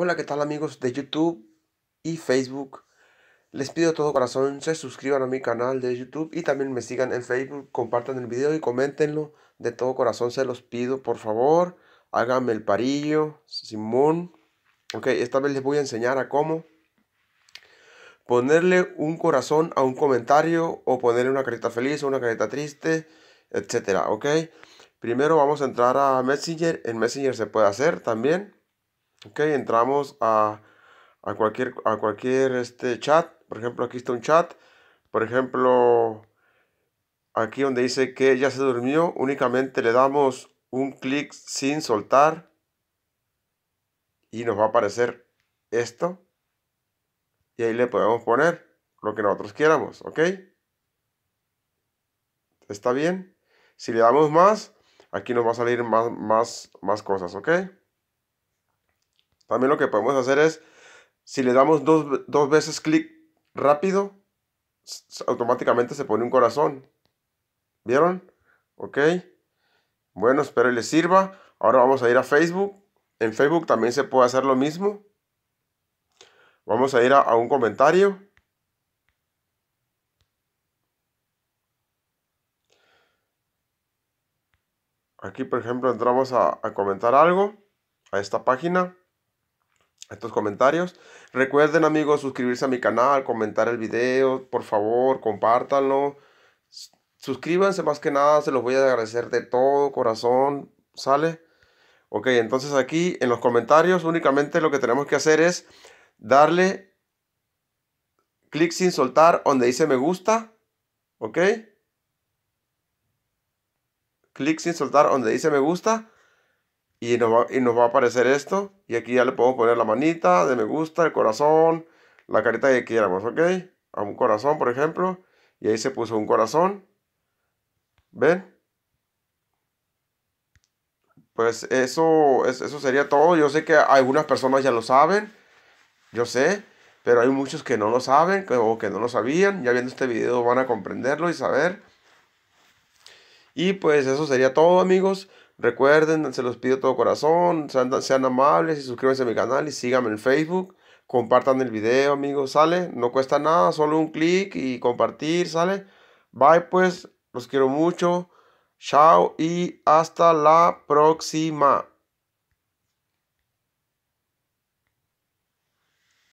Hola, ¿qué tal amigos de YouTube y Facebook? Les pido de todo corazón se suscriban a mi canal de YouTube y también me sigan en Facebook, compartan el video y coméntenlo. De todo corazón se los pido, por favor. Háganme el parillo, Simón. Ok, esta vez les voy a enseñar a cómo ponerle un corazón a un comentario o ponerle una carita feliz o una carita triste, etcétera, ok. Primero vamos a entrar a Messenger, en Messenger se puede hacer también Ok, entramos a, cualquier, a cualquier este chat. Por ejemplo, aquí está un chat. Por ejemplo, aquí donde dice que ya se durmió, únicamente le damos un clic sin soltar y nos va a aparecer esto. Y ahí le podemos poner lo que nosotros queramos, ¿ok? ¿Está bien? Si le damos más, aquí nos va a salir más, más, más cosas, ¿ok? También lo que podemos hacer es, si le damos dos, veces clic rápido, automáticamente se pone un corazón. ¿Vieron? Ok. Bueno, espero les sirva. Ahora vamos a ir a Facebook. En Facebook también se puede hacer lo mismo. Vamos a ir a, un comentario. Aquí, por ejemplo, entramos a comentar algo a esta página estos comentarios. Recuerden amigos suscribirse a mi canal, comentar el video, por favor, compártanlo. Suscríbanse más que nada, se los voy a agradecer de todo corazón, ¿sale? Ok, entonces aquí en los comentarios únicamente lo que tenemos que hacer es darle clic sin soltar donde dice me gusta, ¿ok? Clic sin soltar donde dice me gusta y nos, va, a aparecer esto. Y aquí ya le puedo poner la manita de me gusta, el corazón, la carita que quieramos, ¿ok? A un corazón, por ejemplo. Y ahí se puso un corazón. ¿Ven? Pues eso, eso sería todo. Yo sé que algunas personas ya lo saben. Yo sé. Pero hay muchos que no lo saben o que no lo sabían. Ya viendo este video van a comprenderlo y saber. Y pues eso sería todo amigos. Recuerden, se los pido todo corazón, sean, sean amables y suscríbanse a mi canal y síganme en Facebook. Compartan el video, amigos, ¿sale? No cuesta nada, solo un clic y compartir, ¿sale? Bye, pues, los quiero mucho. Chao y hasta la próxima.